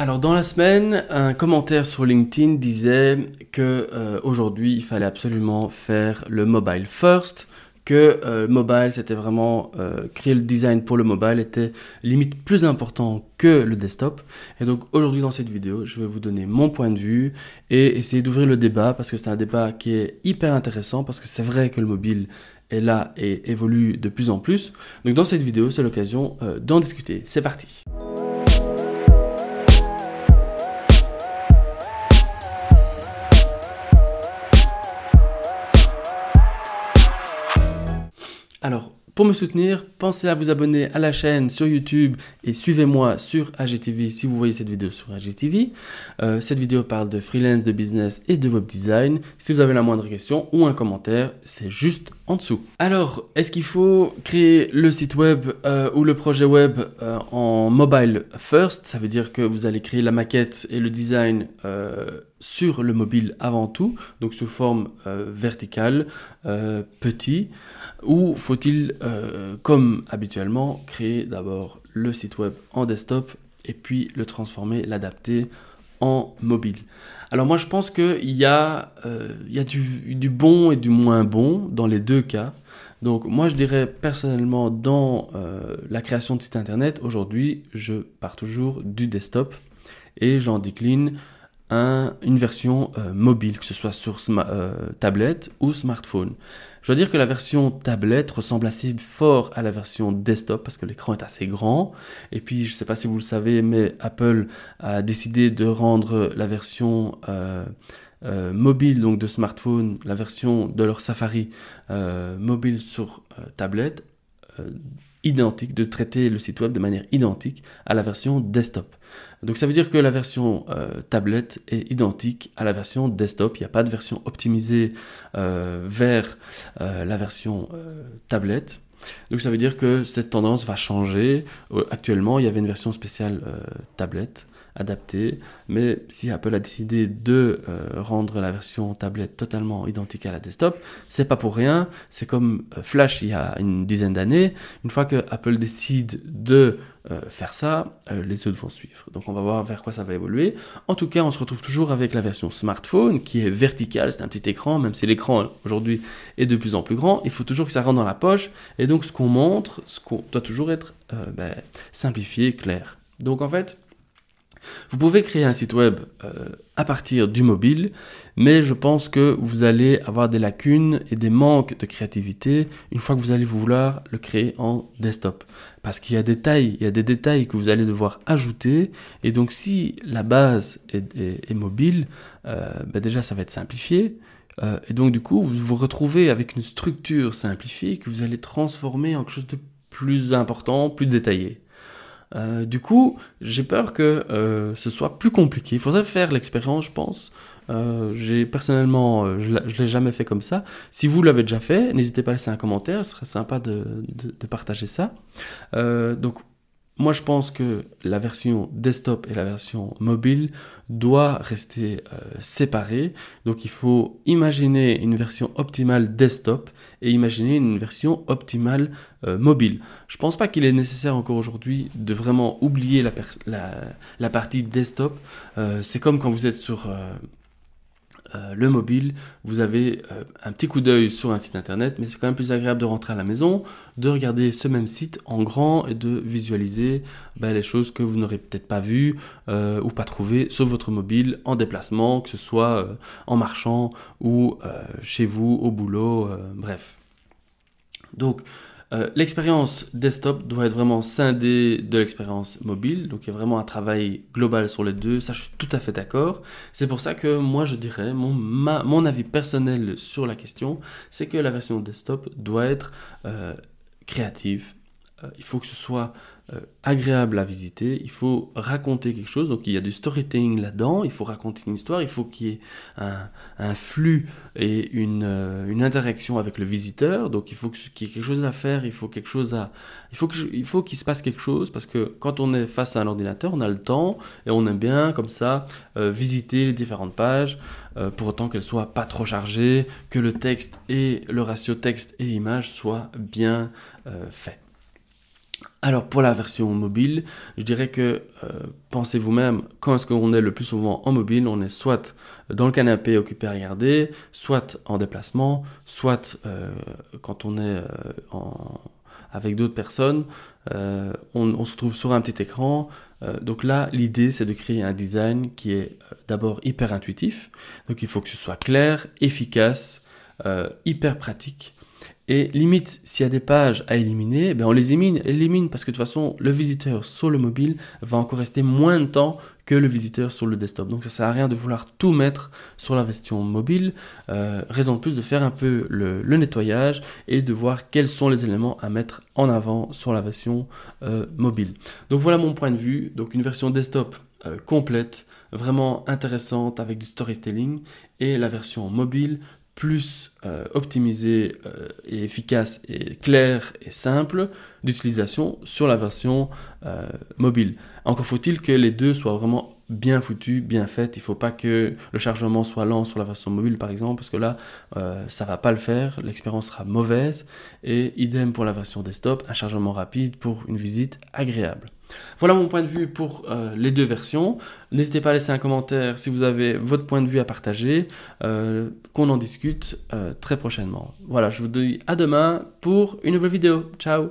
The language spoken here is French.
Alors dans la semaine, un commentaire sur LinkedIn disait que euh, aujourd'hui il fallait absolument faire le mobile first, que euh, mobile c'était vraiment euh, créer le design pour le mobile était limite plus important que le desktop. Et donc aujourd'hui dans cette vidéo, je vais vous donner mon point de vue et essayer d'ouvrir le débat parce que c'est un débat qui est hyper intéressant parce que c'est vrai que le mobile est là et évolue de plus en plus. Donc dans cette vidéo, c'est l'occasion d'en discuter. C'est parti. Pour me soutenir, pensez à vous abonner à la chaîne sur YouTube et suivez-moi sur AGTV si vous voyez cette vidéo sur AGTV. Euh, cette vidéo parle de freelance, de business et de web design. Si vous avez la moindre question ou un commentaire, c'est juste en dessous. Alors, est-ce qu'il faut créer le site web euh, ou le projet web euh, en mobile first Ça veut dire que vous allez créer la maquette et le design sur le mobile avant tout, donc sous forme euh, verticale, euh, petit, ou faut-il, euh, comme habituellement, créer d'abord le site web en desktop et puis le transformer, l'adapter en mobile Alors moi je pense qu'il y a, il y a du, du, bon et du moins bon dans les deux cas. Donc moi je dirais personnellement dans la création de site internet, aujourd'hui je pars toujours du desktop et j'en décline une version euh, mobile, que ce soit sur euh, tablette ou smartphone. Je dois dire que la version tablette ressemble assez fort à la version desktop parce que l'écran est assez grand. Et puis, je ne sais pas si vous le savez, mais Apple a décidé de rendre la version euh, mobile, donc de smartphone, la version de leur Safari mobile sur tablette identique, de traiter le site web de manière identique à la version desktop. Donc ça veut dire que la version euh, tablette est identique à la version desktop. Il n'y a pas de version optimisée euh, vers euh, la version tablette. Donc ça veut dire que cette tendance va changer. Euh, actuellement, il y avait une version spéciale euh, tablette adaptée, mais si Apple a décidé de euh, rendre la version tablette totalement identique à la desktop, c'est pas pour rien. C'est comme Flash il y a une dizaine d'années. Une fois que Apple décide de euh, faire ça, euh, les autres vont suivre. Donc on va voir vers quoi ça va évoluer. En tout cas, on se retrouve toujours avec la version smartphone qui est verticale, c'est un petit écran, même si l'écran aujourd'hui est de plus en plus grand, il faut toujours que ça rentre dans la poche. Et donc ce qu'on montre, ce qu'on doit toujours être euh, ben, simplifié, clair. Donc en fait, vous pouvez créer un site web euh, à partir du mobile, mais je pense que vous allez avoir des lacunes et des manques de créativité une fois que vous allez vouloir le créer en desktop. Parce qu'il y a des tailles, il y a des détails que vous allez devoir ajouter. Et donc si la base est, mobile, euh, ben déjà ça va être simplifié. Euh, et donc du coup, vous vous retrouvez avec une structure simplifiée que vous allez transformer en quelque chose de plus important, plus détaillé. Euh, du coup, j'ai peur que euh, ce soit plus compliqué. Il faudrait faire l'expérience, je pense. Euh, j'ai personnellement, je ne l'ai jamais fait comme ça. Si vous l'avez déjà fait, n'hésitez pas à laisser un commentaire, ce serait sympa de, de, de partager ça. donc moi, je pense que la version desktop et la version mobile doivent rester euh, séparées. Donc, il faut imaginer une version optimale desktop et imaginer une version optimale euh, mobile. Je pense pas qu'il est nécessaire encore aujourd'hui de vraiment oublier la, partie desktop. Euh, c'est comme quand vous êtes sur euh, le mobile, vous avez euh, un petit coup d'œil sur un site internet, mais c'est quand même plus agréable de rentrer à la maison, de regarder ce même site en grand et de visualiser ben, les choses que vous n'aurez peut-être pas vues euh, ou pas trouvées sur votre mobile en déplacement, que ce soit en marchant ou chez vous, au boulot, bref. Donc, euh, l'expérience desktop doit être vraiment scindée de l'expérience mobile, donc il y a vraiment un travail global sur les deux, ça je suis tout à fait d'accord. C'est pour ça que moi je dirais, mon, mon avis personnel sur la question, c'est que la version desktop doit être euh, créative, euh, il faut que ce soit euh, agréable à visiter, il faut raconter quelque chose, donc il y a du storytelling là-dedans, il faut raconter une histoire, il faut qu'il y ait un, flux et euh, une, interaction avec le visiteur, donc il faut qu'il y ait quelque chose à faire, il faut quelque qu'il se passe quelque chose, parce que quand on est face à un ordinateur, on a le temps et on aime bien comme ça visiter les différentes pages, pour autant qu'elles soient pas trop chargées, que le texte et le ratio texte et image soient bien faits. Alors pour la version mobile, je dirais que euh, pensez vous-même quand est-ce qu'on est le plus souvent en mobile, on est soit dans le canapé occupé à regarder, soit en déplacement, soit euh, quand on est euh, avec d'autres personnes, on, se trouve sur un petit écran. donc là, l'idée c'est de créer un design qui est d'abord hyper intuitif. Donc il faut que ce soit clair, efficace, hyper pratique et limite, s'il y a des pages à éliminer, ben, on les élimine, élimine parce que de toute façon, le visiteur sur le mobile va encore rester moins de temps que le visiteur sur le desktop. Donc ça sert à rien de vouloir tout mettre sur la version mobile. Euh, raison de plus de faire un peu le, nettoyage et de voir quels sont les éléments à mettre en avant sur la version euh, mobile. Donc voilà mon point de vue. Donc une version desktop euh, complète, vraiment intéressante avec du storytelling et la version mobile plus euh, optimisé euh, et efficace et clair et simple d'utilisation sur la version euh, mobile. Encore faut-il que les deux soient vraiment bien foutus, bien faites. Il ne faut pas que le chargement soit lent sur la version mobile par exemple, parce que là, ça ne va pas le faire, l'expérience sera mauvaise. Et idem pour la version desktop, un chargement rapide pour une visite agréable. Voilà mon point de vue pour euh, les deux versions. N'hésitez pas à laisser un commentaire si vous avez votre point de vue à partager, euh, qu'on en discute euh, très prochainement. Voilà, je vous dis à demain pour une nouvelle vidéo. Ciao